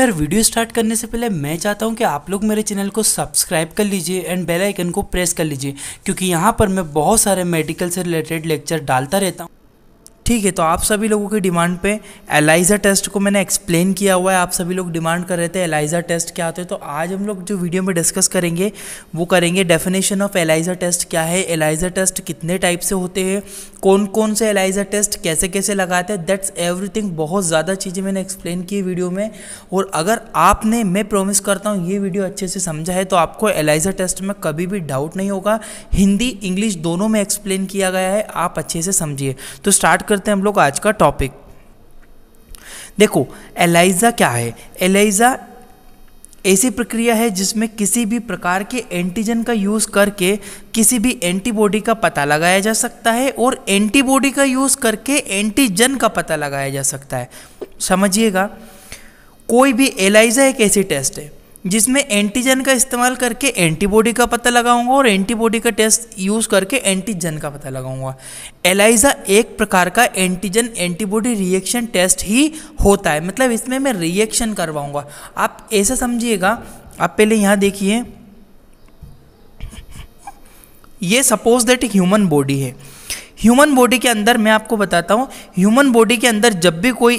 यार video start करने से पहले मैं चाहता हूँ कि आप लोग मेरे चैनल को सब्सक्राइब कर लीजिए एंड बेल आइकन को प्रेस कर लीजिए क्योंकि यहाँ पर मैं बहुत सारे मेडिकल से रिलेटेड लेक्चर डालता रहता हूँ ठीक है तो आप सभी लोगों की डिमांड पे एलाइजा टेस्ट को मैंने एक्सप्लेन किया हुआ है आप सभी लोग डिमांड कर रहे थे एलाइजा टेस्ट क्या होते हैं तो आज हम लोग जो वीडियो में डिस्कस करेंगे वो करेंगे डेफिनेशन ऑफ एलाइजा टेस्ट क्या है एलाइजा टेस्ट कितने टाइप से होते हैं कौन कौन से एलाइजा टेस्ट कैसे कैसे लगाते हैं दैट्स एवरीथिंग बहुत ज़्यादा चीज़ें मैंने एक्सप्लेन की वीडियो में और अगर आपने मैं प्रोमिस करता हूँ ये वीडियो अच्छे से समझा है तो आपको एलाइजा टेस्ट में कभी भी डाउट नहीं होगा हिंदी इंग्लिश दोनों में एक्सप्लेन किया गया है आप अच्छे से समझिए तो स्टार्ट कर करते हैं हम लोग आज का टॉपिक देखो एलाइजा क्या है एलाइजा ऐसी प्रक्रिया है जिसमें किसी भी प्रकार के एंटीजन का यूज़ करके किसी भी एंटीबॉडी का पता लगाया जा सकता है और एंटीबॉडी का यूज़ करके एंटीजन का पता लगाया जा सकता है समझिएगा कोई भी एलाइजा एक ऐसी टेस्ट है जिसमें एंटीजन का इस्तेमाल करके एंटीबॉडी का पता लगाऊंगा और एंटीबॉडी का टेस्ट यूज़ करके एंटीजन का पता लगाऊंगा एलाइजा एक प्रकार का एंटीजन एंटीबॉडी रिएक्शन टेस्ट ही होता है मतलब इसमें मैं रिएक्शन करवाऊंगा आप ऐसा समझिएगा आप पहले यहाँ देखिए ये सपोज दैट ह्यूमन बॉडी है ह्यूमन बॉडी के अंदर मैं आपको बताता हूँ ह्यूमन बॉडी के अंदर जब भी कोई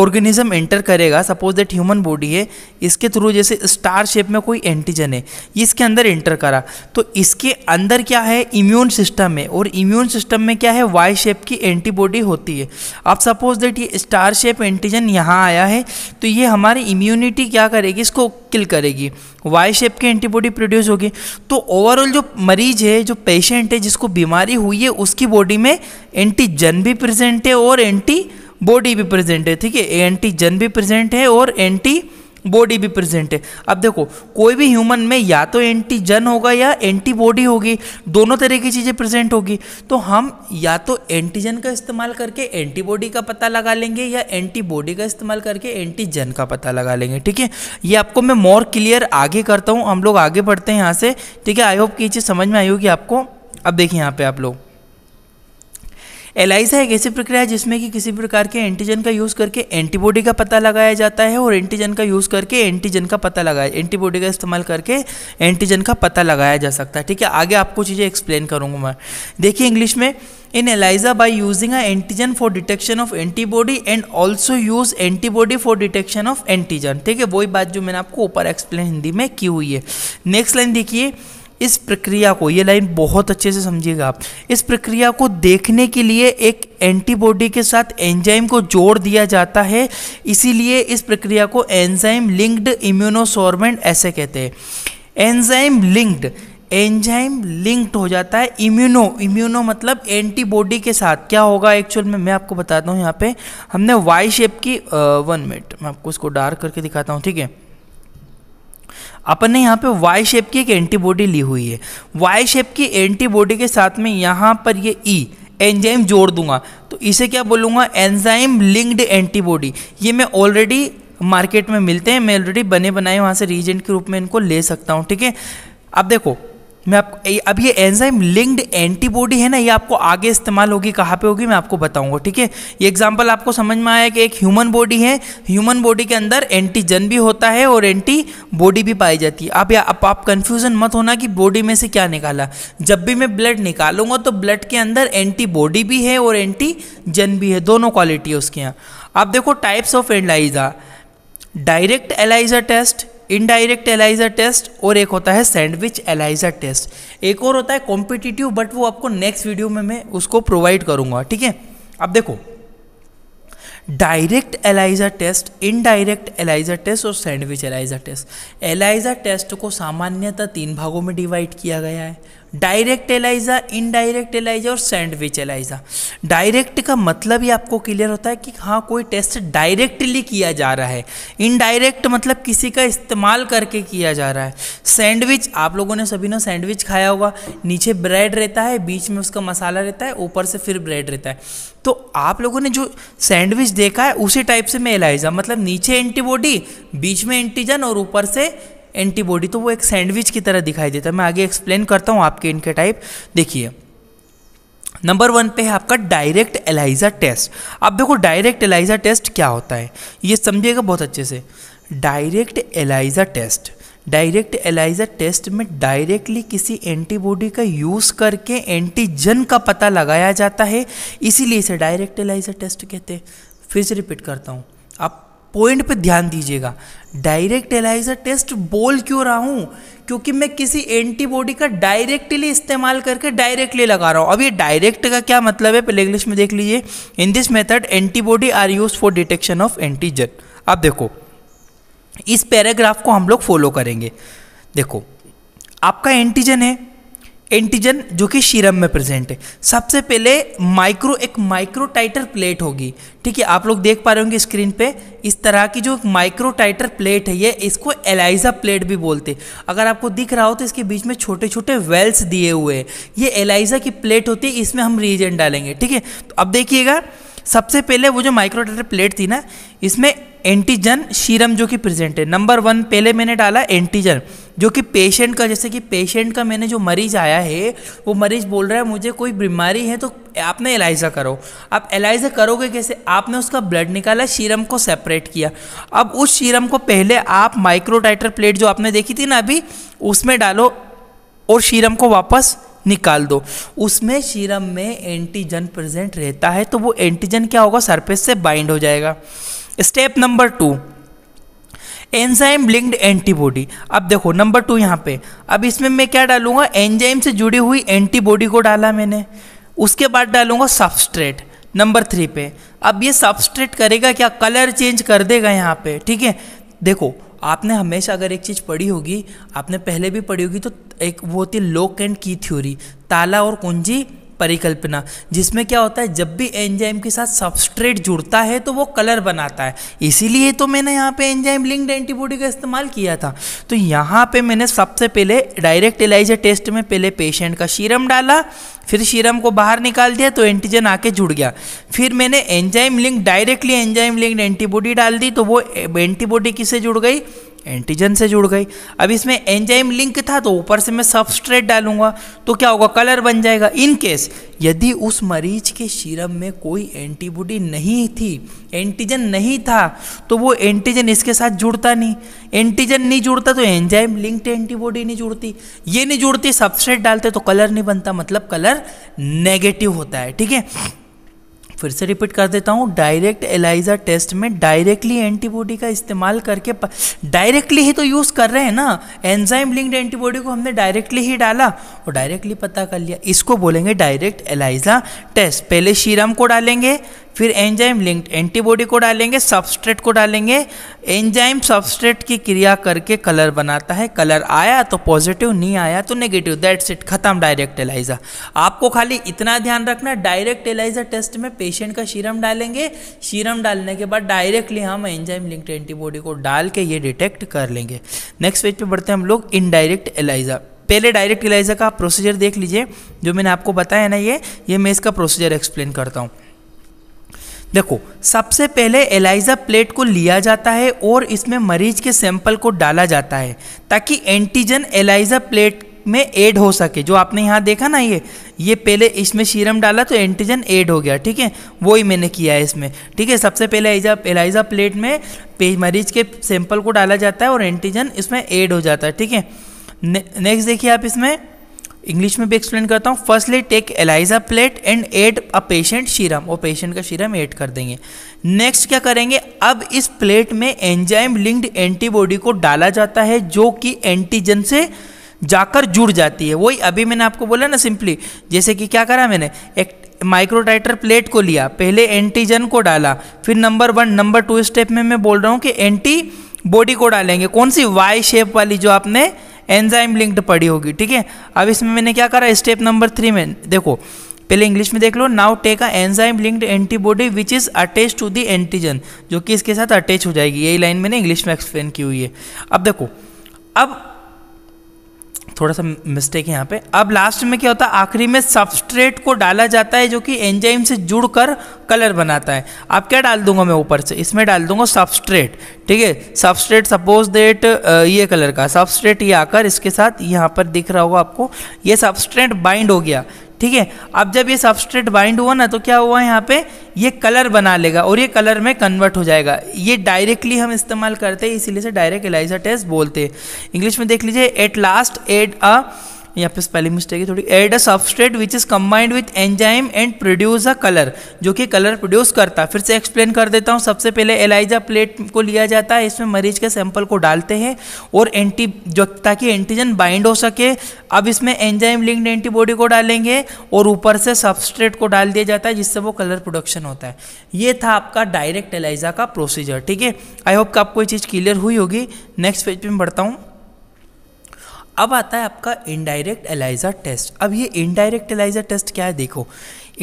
ऑर्गेनिज्म एंटर करेगा सपोज दैट ह्यूमन बॉडी है इसके थ्रू जैसे स्टार शेप में कोई एंटीजन है इसके अंदर एंटर करा तो इसके अंदर क्या है इम्यून सिस्टम है और इम्यून सिस्टम में क्या है वाई शेप की एंटीबॉडी होती है अब सपोज दैट ये स्टार शेप एंटीजन यहाँ आया है तो ये हमारी इम्यूनिटी क्या करेगी इसको किल करेगी वाई शेप की एंटीबॉडी प्रोड्यूस होगी तो ओवरऑल जो मरीज है जो पेशेंट है जिसको बीमारी हुई है उसकी बॉडी में एंटीजन भी प्रेजेंट है और एंटी बॉडी भी प्रेजेंट है ठीक है एंटीजन भी प्रेजेंट है और एंटी बॉडी भी प्रेजेंट है अब देखो कोई भी ह्यूमन में या तो एंटीजन होगा या एंटीबॉडी होगी दोनों तरह की चीज़ें प्रेजेंट होगी तो हम या तो एंटीजन का इस्तेमाल करके एंटीबॉडी का पता लगा लेंगे या एंटीबॉडी का इस्तेमाल करके एंटीजन का पता लगा लेंगे ठीक है ये आपको मैं मोर क्लियर आगे करता हूँ हम लोग आगे बढ़ते हैं यहाँ से ठीक है आई होप की चीज़ समझ में आई होगी आपको अब देखिए यहाँ पर आप लोग एलाइजा एक ऐसी प्रक्रिया है जिसमें कि किसी प्रकार के एंटीजन का यूज़ करके एंटीबॉडी का पता लगाया जाता है और एंटीजन का यूज़ करके एंटीजन का पता लगाया एंटीबॉडी का इस्तेमाल करके एंटीजन का पता लगाया जा सकता है ठीक है आगे आपको चीज़ें एक्सप्लेन करूँगा मैं देखिए इंग्लिश में in ELISA by using a antigen for detection of antibody and also use antibody for detection of antigen ठीक है वही बात जो मैंने आपको ऊपर एक्सप्लेन हिंदी में की हुई है नेक्स्ट लाइन देखिए इस प्रक्रिया को ये लाइन बहुत अच्छे से समझिएगा आप इस प्रक्रिया को देखने के लिए एक एंटीबॉडी के साथ एंजाइम को जोड़ दिया जाता है इसीलिए इस प्रक्रिया को एंजाइम लिंक्ड इम्यूनोसॉर्मेंट ऐसे कहते हैं एंजाइम लिंक्ड एंजाइम लिंक्ड हो जाता है इम्यूनो इम्यूनो मतलब एंटीबॉडी के साथ क्या होगा एक्चुअल में मैं आपको बताता हूँ यहाँ पे हमने वाई शेप की वन मिनट मैं आपको इसको डार्क करके दिखाता हूँ ठीक है अपन ने यहाँ पे वाई शेप की एक एंटीबॉडी ली हुई है वाई शेप की एंटीबॉडी के साथ में यहाँ पर ये ई e, एंजाइम जोड़ दूंगा तो इसे क्या बोलूँगा एंजाइम लिंक्ड एंटीबॉडी ये मैं ऑलरेडी मार्केट में मिलते हैं मैं ऑलरेडी बने बनाए वहाँ से रीजेंट के रूप में इनको ले सकता हूँ ठीक है अब देखो मैं आप अब ये एंजाइम लिंक्ड एंटीबॉडी है ना ये आपको आगे इस्तेमाल होगी कहाँ पे होगी मैं आपको बताऊंगा ठीक है ये एग्जांपल आपको समझ में आया कि एक ह्यूमन बॉडी है ह्यूमन बॉडी के अंदर एंटीजन भी होता है और एंटी बॉडी भी पाई जाती है अब आप, आप कन्फ्यूज़न मत होना कि बॉडी में से क्या निकाला जब भी मैं ब्लड निकालूंगा तो ब्लड के अंदर एंटीबॉडी भी है और एंटीजन भी है दोनों क्वालिटी है उसके यहाँ आप देखो types of ELISA direct ELISA test indirect ELISA test और एक होता है सैंडविच एलाइजर टेस्ट एक और होता है कॉम्पिटिटिव बट वो आपको नेक्स्ट वीडियो में मैं उसको प्रोवाइड करूंगा ठीक है अब देखो direct ELISA test indirect ELISA test और sandwich ELISA test ELISA test को सामान्यतः तीन भागों में डिवाइड किया गया है डायरेक्ट एलाइजा इनडायरेक्ट एलाइजा और सैंडविच एलाइजा डायरेक्ट का मतलब ही आपको क्लियर होता है कि हाँ कोई टेस्ट डायरेक्टली किया जा रहा है इनडायरेक्ट मतलब किसी का इस्तेमाल करके किया जा रहा है सैंडविच आप लोगों ने सभी ने सैंडविच खाया होगा नीचे ब्रेड रहता है बीच में उसका मसाला रहता है ऊपर से फिर ब्रेड रहता है तो आप लोगों ने जो सैंडविच देखा है उसी टाइप से मैं एलाइजा मतलब नीचे एंटीबॉडी बीच में एंटीजन और ऊपर से एंटीबॉडी तो वो एक सैंडविच की तरह दिखाई देता है मैं आगे एक्सप्लेन करता हूँ आपके इनके टाइप देखिए नंबर वन पे है आपका डायरेक्ट एलाइजा टेस्ट आप देखो डायरेक्ट एलाइजा टेस्ट क्या होता है ये समझिएगा बहुत अच्छे से direct ELISA test direct ELISA test में डायरेक्टली किसी एंटीबॉडी का यूज़ करके एंटीजन का पता लगाया जाता है इसीलिए इसे डायरेक्ट एलाइजा टेस्ट कहते हैं फिर से रिपीट करता हूँ आप पॉइंट पे ध्यान दीजिएगा डायरेक्ट एलाइजा टेस्ट बोल क्यों रहा हूँ क्योंकि मैं किसी एंटीबॉडी का डायरेक्टली इस्तेमाल करके डायरेक्टली लगा रहा हूँ अब ये डायरेक्ट का क्या मतलब है पहले इंग्लिश में देख लीजिए in this method antibody are use for detection of antigen अब देखो इस पैराग्राफ को हम लोग फॉलो करेंगे देखो आपका एंटीजन है एंटीजन जो कि शीरम में प्रेजेंट है सबसे पहले माइक्रो एक माइक्रोटाइटर प्लेट होगी ठीक है आप लोग देख पा रहे होंगे स्क्रीन पे इस तरह की जो माइक्रोटाइटर प्लेट है ये इसको एलाइजा प्लेट भी बोलते अगर आपको दिख रहा हो तो इसके बीच में छोटे छोटे वेल्स दिए हुए हैं ये एलाइजा की प्लेट होती है इसमें हम रीजन डालेंगे ठीक है तो अब देखिएगा सबसे पहले वो जो माइक्रोटाइटर प्लेट थी ना इसमें एंटीजन सीरम जो कि प्रेजेंट है नंबर वन पहले मैंने डाला एंटीजन जो कि पेशेंट का जैसे कि पेशेंट का मैंने जो मरीज आया है वो मरीज बोल रहा है मुझे कोई बीमारी है तो आपने एलाइजा करो आप एलाइजा करोगे कैसे आपने उसका ब्लड निकाला सीरम को सेपरेट किया अब उस सीरम को पहले आप माइक्रोटाइटर प्लेट जो आपने देखी थी ना अभी उसमें डालो और सीरम को वापस निकाल दो उसमें सीरम में एंटीजन प्रेजेंट रहता है तो वो एंटीजन क्या होगा सरफेस से बाइंड हो जाएगा step number two enzyme linked antibody अब देखो नंबर टू यहाँ पे अब इसमें मैं क्या डालूंगा एंजाइम से जुड़ी हुई एंटीबॉडी को डाला मैंने उसके बाद डालूंगा सबस्ट्रेट नंबर थ्री पे अब ये सबस्ट्रेट करेगा क्या कलर चेंज कर देगा यहाँ पे ठीक है देखो आपने हमेशा अगर एक चीज़ पढ़ी होगी आपने पहले भी पढ़ी होगी तो एक वो होती लॉक एंड की थ्योरी ताला और कुंजी परिकल्पना जिसमें क्या होता है जब भी एंजाइम के साथ सबस्ट्रेट जुड़ता है तो वो कलर बनाता है इसीलिए तो मैंने यहाँ पे एंजाइम लिंक्ड एंटीबॉडी का इस्तेमाल किया था तो यहाँ पे मैंने सबसे पहले डायरेक्ट एलाइजा टेस्ट में पहले पेशेंट का शीरम डाला फिर शीरम को बाहर निकाल दिया तो एंटीजन आके जुड़ गया फिर मैंने enzyme link directly enzyme linked antibody डाल दी तो वो एंटीबॉडी किससे जुड़ गई एंटीजन से जुड़ गई अब इसमें एंजाइम लिंक था तो ऊपर से मैं सबस्ट्रेट डालूंगा तो क्या होगा कलर बन जाएगा इन केस यदि उस मरीज के सीरम में कोई एंटीबॉडी नहीं थी एंटीजन नहीं था तो वो एंटीजन इसके साथ जुड़ता नहीं एंटीजन नहीं जुड़ता तो एंजाइम लिंक्ड एंटीबॉडी नहीं जुड़ती ये नहीं जुड़ती सबस्ट्रेट डालते तो कलर नहीं बनता मतलब कलर नेगेटिव होता है ठीक है फिर से रिपीट कर देता हूँ डायरेक्ट एलाइजा टेस्ट में डायरेक्टली एंटीबॉडी का इस्तेमाल करके डायरेक्टली ही तो यूज़ कर रहे हैं ना एंजाइम लिंक्ड एंटीबॉडी को हमने डायरेक्टली ही डाला और डायरेक्टली पता कर लिया इसको बोलेंगे डायरेक्ट एलाइजा टेस्ट पहले शीरम को डालेंगे फिर एंजाइम लिंक्ड एंटीबॉडी को डालेंगे सबस्ट्रेट को डालेंगे एंजाइम सबस्ट्रेट की क्रिया करके कलर बनाता है कलर आया तो पॉजिटिव नहीं आया तो नेगेटिव दैट्स इट खत्म डायरेक्ट एलाइजा आपको खाली इतना ध्यान रखना डायरेक्ट एलाइजा टेस्ट में पेशेंट का सीरम डालेंगे सीरम डालने के बाद डायरेक्टली हम एंजाइम लिंक्ड एंटीबॉडी को डाल के ये डिटेक्ट कर लेंगे नेक्स्ट पेज पे बढ़ते हैं हम लोग इनडायरेक्ट एलाइजा पहले डायरेक्ट एलाइजा का प्रोसीजर देख लीजिए जो मैंने आपको बताया ना ये ये मैं इसका प्रोसीजर एक्सप्लेन करता हूँ देखो सबसे पहले एलाइजा प्लेट को लिया जाता है और इसमें मरीज के सैंपल को डाला जाता है ताकि एंटीजन एलाइजा प्लेट में ऐड हो सके जो आपने यहाँ देखा ना ये ये पहले इसमें सीरम डाला तो एंटीजन ऐड हो गया ठीक है वही मैंने किया है इसमें ठीक है सबसे पहले एजा एलाइजा प्लेट में मरीज के सैंपल को डाला जाता है और एंटीजन इसमें ऐड हो जाता है ठीक है ने, नेक्स्ट देखिए आप इसमें इंग्लिश में भी एक्सप्लेन करता हूँ firstly take ELISA plate and add a patient serum और पेशेंट का शीरम ऐड कर देंगे नेक्स्ट क्या करेंगे अब इस प्लेट में एंजाइम लिंक्ड एंटीबॉडी को डाला जाता है जो कि एंटीजन से जाकर जुड़ जाती है वही अभी मैंने आपको बोला ना सिंपली जैसे कि क्या करा मैंने एक माइक्रोटाइटर प्लेट को लिया पहले एंटीजन को डाला फिर number one number two step में मैं बोल रहा हूँ कि एंटी बॉडी को डालेंगे कौन सी वाई शेप वाली जो आपने एंजाइम लिंक्ड पड़ी होगी ठीक है अब इसमें मैंने क्या करा स्टेप नंबर थ्री में देखो पहले इंग्लिश में देख लो now take a enzyme linked antibody which is attach to the antigen जो कि इसके साथ अटैच हो जाएगी यही लाइन मैंने इंग्लिश में एक्सप्लेन की हुई है अब देखो अब थोड़ा सा मिस्टेक है यहाँ पे अब लास्ट में क्या होता है आखिरी में सबस्ट्रेट को डाला जाता है जो कि एंजाइम से जुड़कर कलर बनाता है अब क्या डाल दूंगा मैं ऊपर से इसमें डाल दूंगा सबस्ट्रेट ठीक है सबस्ट्रेट सपोज डेट ये कलर का सबस्ट्रेट ये आकर इसके साथ यहाँ पर दिख रहा होगा आपको ये सबस्ट्रेट बाइंड हो गया ठीक है अब जब ये सबस्ट्रेट बाइंड हुआ ना तो क्या हुआ यहाँ पे ये कलर बना लेगा और ये कलर में कन्वर्ट हो जाएगा ये डायरेक्टली हम इस्तेमाल करते हैं इसीलिए से डायरेक्ट एलाइजा टेस्ट बोलते हैं इंग्लिश में देख लीजिए एट लास्ट एड अ यहाँ पे स्पेलिंग मिस्टेक है थोड़ी add a substrate which is combined with enzyme and produce a colour जो कि कलर प्रोड्यूस करता फिर से एक्सप्लेन कर देता हूँ सबसे पहले एलाइजा प्लेट को लिया जाता है इसमें मरीज के सैंपल को डालते हैं और एंटी जो ताकि एंटीजन बाइंड हो सके अब इसमें एंजाइम लिंक्ड एंटीबॉडी को डालेंगे और ऊपर से सबस्ट्रेट को डाल दिया जाता है जिससे वो कलर प्रोडक्शन होता है ये था आपका डायरेक्ट एलाइजा का प्रोसीजर ठीक है आई होप कि आपको ये चीज़ क्लियर हुई होगी नेक्स्ट पेज पर मैं बढ़ता हूँ अब आता है आपका इनडायरेक्ट एलाइजा टेस्ट अब ये इनडायरेक्ट एलाइजा टेस्ट क्या है देखो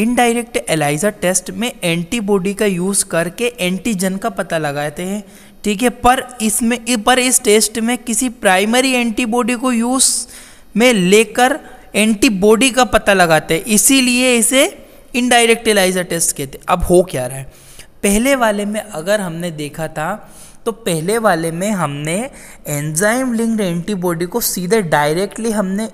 इनडायरेक्ट एलाइजा टेस्ट में एंटीबॉडी का यूज़ करके एंटीजन का पता लगाते हैं ठीक है पर इसमें पर इस टेस्ट में किसी प्राइमरी एंटीबॉडी को यूज़ में लेकर एंटीबॉडी का पता लगाते हैं इसीलिए इसे इनडायरेक्ट एलाइजा टेस्ट कहते हैं अब हो क्या रहा है पहले वाले में अगर हमने देखा था तो पहले वाले में हमने एंजाइम लिंक्ड एंटीबॉडी को सीधे डायरेक्टली हमने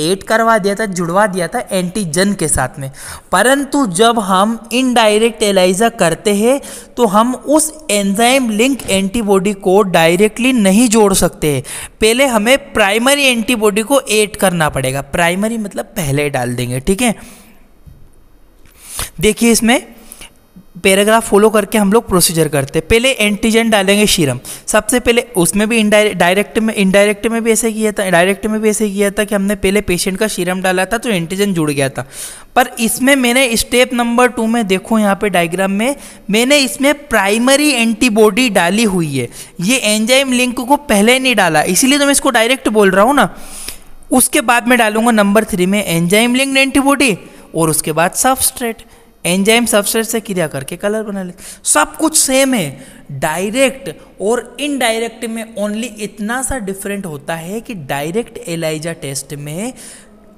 एड करवा दिया था जुड़वा दिया था एंटीजन के साथ में परंतु जब हम इनडायरेक्ट एलाइजा करते हैं तो हम उस एंजाइम लिंक एंटीबॉडी को डायरेक्टली नहीं जोड़ सकते पहले हमें प्राइमरी एंटीबॉडी को एड करना पड़ेगा प्राइमरी मतलब पहले डाल देंगे ठीक है देखिए इसमें पैराग्राफ फॉलो करके हम लोग प्रोसीजर करते हैं पहले एंटीजन डालेंगे शीरम सबसे पहले उसमें भी इनडायरेक्ट डायरेक्ट में इनडायरेक्ट में भी ऐसे किया था डायरेक्ट में भी ऐसे किया था कि हमने पहले पेशेंट का शीरम डाला था तो एंटीजन जुड़ गया था पर इसमें मैंने स्टेप नंबर टू में देखो यहाँ पे डायग्राम में मैंने इसमें प्राइमरी एंटीबॉडी डाली हुई है ये एंजाइम लिंक को पहले नहीं डाला इसीलिए तो मैं इसको डायरेक्ट बोल रहा हूँ ना उसके बाद मैं डालूंगा नंबर थ्री में एंजाइम लिंक एंटीबॉडी और उसके बाद सबस्ट्रेट एंजाइम सबसेट से क्रिया करके कलर बना लेते सब कुछ सेम है डायरेक्ट और इनडायरेक्ट में ओनली इतना सा डिफरेंट होता है कि डायरेक्ट एलाइजा टेस्ट में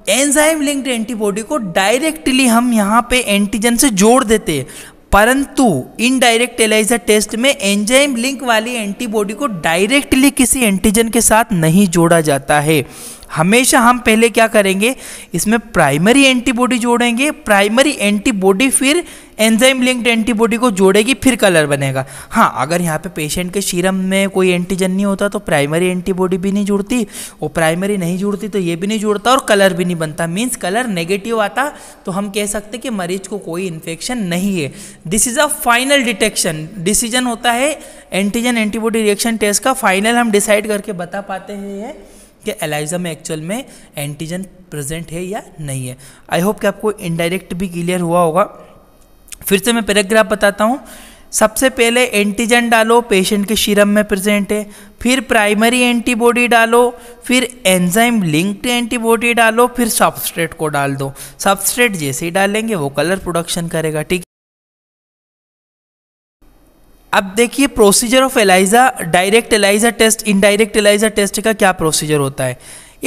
एंजाइम लिंक्ड एंटीबॉडी को डायरेक्टली हम यहाँ पे एंटीजन से जोड़ देते हैं परंतु इनडायरेक्ट एलाइजा टेस्ट में एंजाइम लिंक वाली एंटीबॉडी को डायरेक्टली किसी एंटीजन के साथ नहीं जोड़ा जाता है हमेशा हम पहले क्या करेंगे इसमें प्राइमरी एंटीबॉडी जोड़ेंगे प्राइमरी एंटीबॉडी फिर एंजाइम लिंक्ड एंटीबॉडी को जोड़ेगी फिर कलर बनेगा हाँ अगर यहाँ पे पेशेंट के सीरम में कोई एंटीजन नहीं होता तो प्राइमरी एंटीबॉडी भी नहीं जुड़ती और प्राइमरी नहीं जुड़ती तो ये भी नहीं जुड़ता और कलर भी नहीं बनता मीन्स कलर नेगेटिव आता तो हम कह सकते कि मरीज को कोई इन्फेक्शन नहीं है this is a final detection decision होता है एंटीजन एंटीबॉडी रिएक्शन टेस्ट का फाइनल हम डिसाइड करके बता पाते हैं कि एलाइजा में एक्चुअल में एंटीजन प्रेजेंट है या नहीं है आई होप कि आपको इनडायरेक्ट भी क्लियर हुआ होगा फिर से मैं पैराग्राफ बताता हूँ सबसे पहले एंटीजन डालो पेशेंट के सीरम में प्रेजेंट है फिर प्राइमरी एंटीबॉडी डालो फिर एंजाइम लिंक्ड एंटीबॉडी डालो फिर सबस्ट्रेट को डाल दो सबस्ट्रेट जैसे ही डालेंगे वो कलर प्रोडक्शन करेगा ठीक अब देखिए procedure of ELISA direct ELISA test indirect ELISA test का क्या प्रोसीजर होता है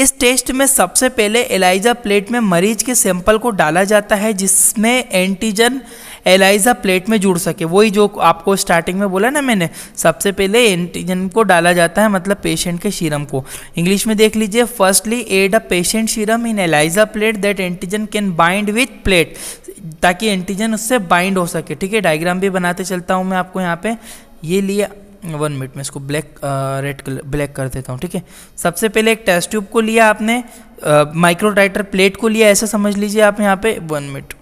इस टेस्ट में सबसे पहले एलाइजा प्लेट में मरीज के सैंपल को डाला जाता है जिसमें एंटीजन एलाइजा प्लेट में जुड़ सके वही जो आपको स्टार्टिंग में बोला ना मैंने सबसे पहले एंटीजन को डाला जाता है मतलब पेशेंट के सीरम को इंग्लिश में देख लीजिए firstly add a patient serum in ELISA plate that antigen can bind with plate ताकि एंटीजन उससे बाइंड हो सके ठीक है डायग्राम भी बनाते चलता हूँ मैं आपको यहाँ पे ये लिया वन मिनट में इसको ब्लैक रेड कलर ब्लैक कर देता हूँ ठीक है सबसे पहले एक टेस्ट ट्यूब को लिया आपने माइक्रोटाइटर uh, प्लेट को लिया ऐसा समझ लीजिए आप यहाँ पे वन मिनट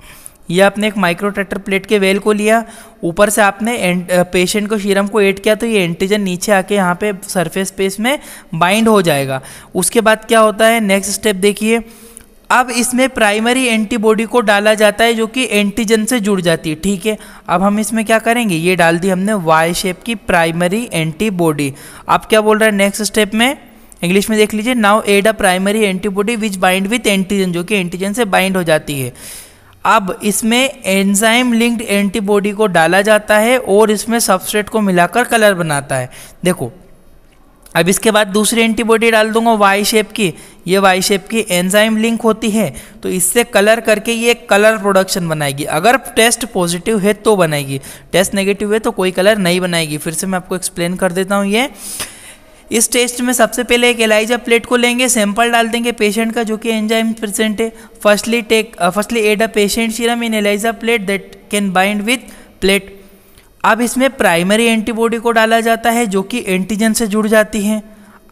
ये आपने एक माइक्रोटेटर प्लेट के वेल को लिया ऊपर से आपने पेशेंट uh, को सीरम को ऐड किया तो ये एंटीजन नीचे आके यहाँ पे सरफेस स्पेस में बाइंड हो जाएगा उसके बाद क्या होता है नेक्स्ट स्टेप देखिए अब इसमें प्राइमरी एंटीबॉडी को डाला जाता है जो कि एंटीजन से जुड़ जाती है ठीक है अब हम इसमें क्या करेंगे ये डाल दी हमने वाई शेप की प्राइमरी एंटीबॉडी अब क्या बोल रहा है नेक्स्ट स्टेप में इंग्लिश में देख लीजिए now add a primary antibody which bind with antigen जो कि एंटीजन से बाइंड हो जाती है अब इसमें एंजाइम लिंक्ड एंटीबॉडी को डाला जाता है और इसमें सबस्ट्रेट को मिलाकर कलर बनाता है देखो अब इसके बाद दूसरी एंटीबॉडी डाल दूंगा वाई शेप की ये वाई शेप की एंजाइम लिंक होती है तो इससे कलर करके ये कलर प्रोडक्शन बनाएगी अगर टेस्ट पॉजिटिव है तो बनाएगी टेस्ट नेगेटिव है तो कोई कलर नहीं बनाएगी फिर से मैं आपको एक्सप्लेन कर देता हूँ ये इस टेस्ट में सबसे पहले एक एलाइजा प्लेट को लेंगे सैंपल डाल देंगे पेशेंट का जो कि एंजाइम प्रेजेंट है firstly take firstly add a patient serum in ELISA plate that can bind with plate अब इसमें प्राइमरी एंटीबॉडी को डाला जाता है जो कि एंटीजन से जुड़ जाती है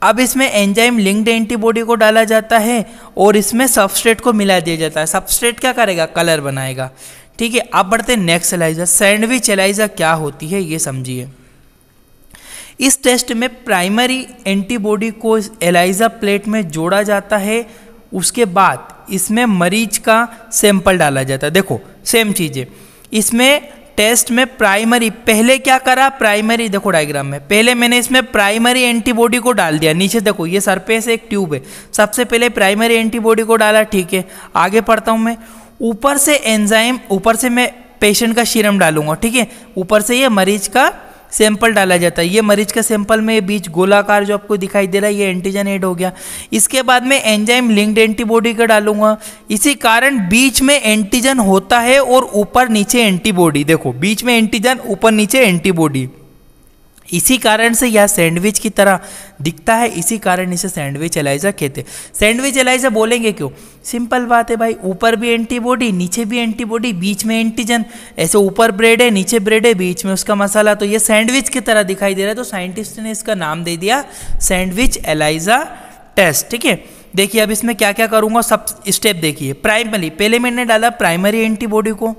अब इसमें एंजाइम लिंक्ड एंटीबॉडी को डाला जाता है और इसमें सबस्ट्रेट को मिला दिया जाता है सबस्ट्रेट क्या करेगा कलर बनाएगा ठीक है अब बढ़ते हैं नेक्स्ट एलाइजा सैंडविच एलाइजा क्या होती है ये समझिए इस टेस्ट में प्राइमरी एंटीबॉडी को एलाइजा प्लेट में जोड़ा जाता है उसके बाद इसमें मरीज का सैंपल डाला जाता है देखो सेम चीज़ है इसमें टेस्ट में प्राइमरी पहले क्या करा प्राइमरी देखो डायग्राम में पहले मैंने इसमें प्राइमरी एंटीबॉडी को डाल दिया नीचे देखो ये सरफेस एक ट्यूब है सबसे पहले प्राइमरी एंटीबॉडी को डाला ठीक है आगे पढ़ता हूँ मैं ऊपर से एंजाइम ऊपर से मैं पेशेंट का सीरम डालूंगा ठीक है ऊपर से ये मरीज का सैंपल डाला जाता है ये मरीज का सैंपल में बीच गोलाकार जो आपको दिखाई दे रहा है ये एंटीजन एड हो गया इसके बाद में एंजाइम लिंक्ड एंटीबॉडी का डालूंगा इसी कारण बीच में एंटीजन होता है और ऊपर नीचे एंटीबॉडी देखो बीच में एंटीजन ऊपर नीचे एंटीबॉडी इसी कारण से यह सैंडविच की तरह दिखता है इसी कारण इसे सैंडविच एलाइजा कहते सैंडविच एलाइजा बोलेंगे क्यों सिंपल बात है भाई ऊपर भी एंटीबॉडी नीचे भी एंटीबॉडी बीच में एंटीजन ऐसे ऊपर ब्रेड है नीचे ब्रेड है बीच में उसका मसाला तो ये सैंडविच की तरह दिखाई दे रहा है तो साइंटिस्ट ने इसका नाम दे दिया सैंडविच एलाइजा टेस्ट ठीक है देखिए अब इसमें क्या क्या करूँगा सब स्टेप देखिए प्राइमरी पहले मैंने डाला प्राइमरी एंटीबॉडी को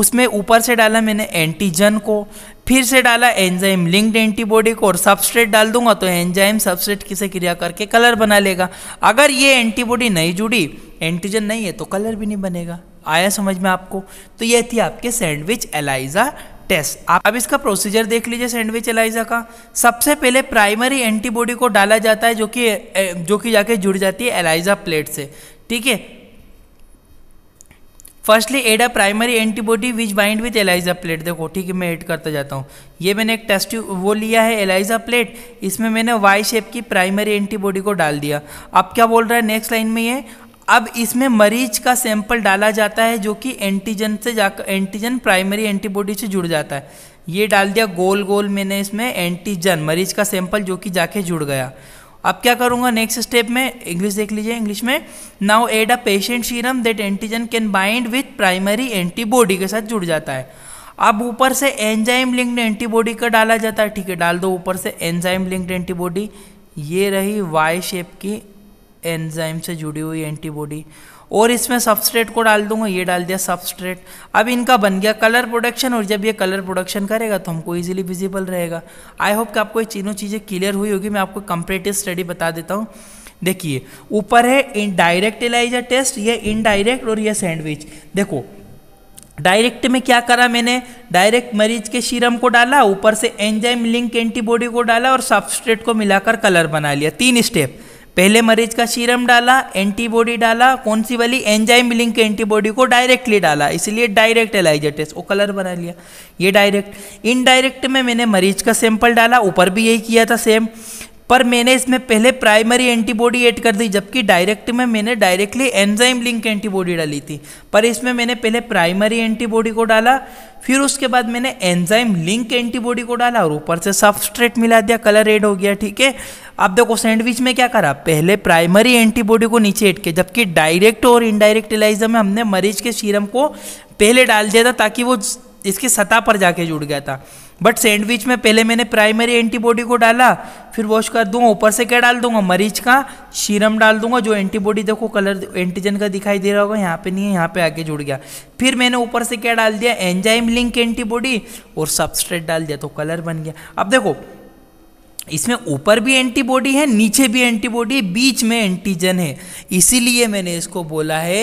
उसमें ऊपर से डाला मैंने एंटीजन को फिर से डाला एंजाइम लिंक्ड एंटीबॉडी को और सबस्ट्रेट डाल दूंगा तो एंजाइम सबस्ट्रेट किसे क्रिया करके कलर बना लेगा अगर ये एंटीबॉडी नहीं जुड़ी एंटीजन नहीं है तो कलर भी नहीं बनेगा आया समझ में आपको तो ये थी आपके सैंडविच एलाइजा टेस्ट आप अब इसका प्रोसीजर देख लीजिए सैंडविच एलाइजा का सबसे पहले प्राइमरी एंटीबॉडी को डाला जाता है जो कि जो कि जाके जुड़ जाती है एलाइजा प्लेट से ठीक है firstly add a primary antibody which bind with ELISA plate देखो ठीक है मैं ऐड करता जाता हूँ ये मैंने एक टेस्ट वो लिया है एलाइजा प्लेट इसमें मैंने वाई शेप की प्राइमरी एंटीबॉडी को डाल दिया अब क्या बोल रहा है नेक्स्ट लाइन में ये अब इसमें मरीज का सैंपल डाला जाता है जो कि एंटीजन से जाकर एंटीजन प्राइमरी एंटीबॉडी से जुड़ जाता है ये डाल दिया गोल गोल मैंने इसमें एंटीजन मरीज का सैंपल जो कि जाके जुड़ गया अब क्या करूंगा नेक्स्ट स्टेप में इंग्लिश देख लीजिए इंग्लिश में now add a patient serum that antigen can bind with primary antibody के साथ जुड़ जाता है अब ऊपर से एंजाइम लिंक्ड एंटीबॉडी का डाला जाता है ठीक है डाल दो ऊपर से एंजाइम लिंक्ड एंटीबॉडी ये रही वाई शेप की एंजाइम से जुड़ी हुई एंटीबॉडी और इसमें सबस्ट्रेट को डाल दूंगा ये डाल दिया सबस्ट्रेट अब इनका बन गया कलर प्रोडक्शन और जब ये कलर प्रोडक्शन करेगा तो हमको इजीली विजिबल रहेगा आई होप कि आपको ये तीनों चीज़ें क्लियर हुई होगी मैं आपको कंपरेटिव स्टडी बता देता हूँ देखिए ऊपर है इन डायरेक्ट एलाइजा टेस्ट ये इनडायरेक्ट और ये सैंडविच देखो डायरेक्ट में क्या करा मैंने डायरेक्ट मरीज के सीरम को डाला ऊपर से एंजाइम लिंक एंटीबॉडी को डाला और सबस्ट्रेट को मिलाकर कलर बना लिया तीन स्टेप पहले मरीज का सीरम डाला एंटीबॉडी डाला कौन सी वाली एंजाइम लिंक के एंटीबॉडी को डायरेक्टली डाला इसलिए डायरेक्ट एलाइजर टेस्ट वो कलर बना लिया ये डायरेक्ट इनडायरेक्ट में मैंने मरीज का सैंपल डाला ऊपर भी यही किया था सेम पर मैंने इसमें पहले प्राइमरी एंटीबॉडी ऐड कर दी जबकि डायरेक्ट में मैंने डायरेक्टली एंजाइम लिंक एंटीबॉडी डाली थी पर इसमें मैंने पहले प्राइमरी एंटीबॉडी को डाला फिर उसके बाद मैंने एंजाइम लिंक एंटीबॉडी को डाला और ऊपर से सबस्ट्रेट मिला दिया कलर रेड हो गया ठीक है अब देखो सैंडविच में क्या करा पहले प्राइमरी एंटीबॉडी को नीचे एड किया जबकि डायरेक्ट और इनडायरेक्ट एलाइजा में हमने मरीज के सीरम को पहले डाल दिया था ताकि वो इसकी सतह पर जाके जुड़ गया था बट सैंडविच में पहले मैंने प्राइमरी एंटीबॉडी को डाला फिर वॉश कर दूंगा ऊपर से क्या डाल दूंगा मरीज का सीरम डाल दूंगा जो एंटीबॉडी देखो कलर एंटीजन का दिखाई दे रहा होगा यहाँ पे नहीं है यहाँ पे आगे जुड़ गया फिर मैंने ऊपर से क्या डाल दिया एंजाइम लिंक एंटीबॉडी और सबस्ट्रेट डाल दिया तो कलर बन गया अब देखो इसमें ऊपर भी एंटीबॉडी है नीचे भी एंटीबॉडी बीच में एंटीजन है इसीलिए मैंने इसको बोला है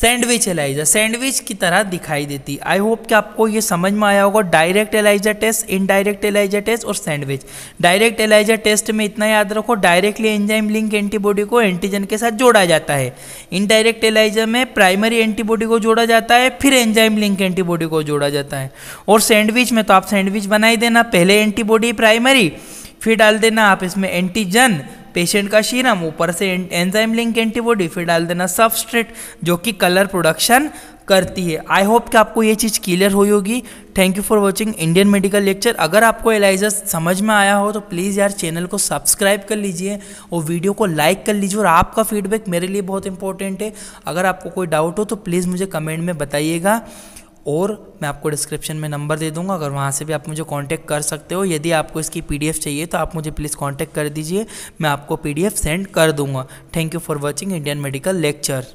सैंडविच एलाइजा सैंडविच की तरह दिखाई देती आई होप कि आपको ये समझ में आया होगा direct ELISA test indirect ELISA test और सैंडविच डायरेक्ट एलाइजा टेस्ट में इतना याद रखो डायरेक्टली एंजाइम लिंक एंटीबॉडी को एंटीजन के साथ जोड़ा जाता है इनडायरेक्ट एलाइजा में प्राइमरी एंटीबॉडी को जोड़ा जाता है फिर एंजाइम लिंक एंटीबॉडी को जोड़ा जाता है और सैंडविच में तो आप सैंडविच बनाई देना पहले एंटीबॉडी प्राइमरी फिर डाल देना आप इसमें एंटीजन पेशेंट का शीरम ऊपर से एंजाइम लिंक एंटीबॉडी फिर डाल देना सबस्ट्रेट जो कि कलर प्रोडक्शन करती है आई होप कि आपको ये चीज़ क्लियर हुई होगी thank you for watching Indian medical lecture अगर आपको एलाइजा समझ में आया हो तो प्लीज़ यार चैनल को सब्सक्राइब कर लीजिए और वीडियो को लाइक कर लीजिए और आपका फीडबैक मेरे लिए बहुत इंपॉर्टेंट है अगर आपको कोई डाउट हो तो प्लीज़ मुझे कमेंट में बताइएगा और मैं आपको डिस्क्रिप्शन में नंबर दे दूंगा अगर वहाँ से भी आप मुझे कांटेक्ट कर सकते हो यदि आपको इसकी पीडीएफ चाहिए तो आप मुझे प्लीज़ कांटेक्ट कर दीजिए मैं आपको पीडीएफ सेंड कर दूंगा thank you for watching Indian medical lecture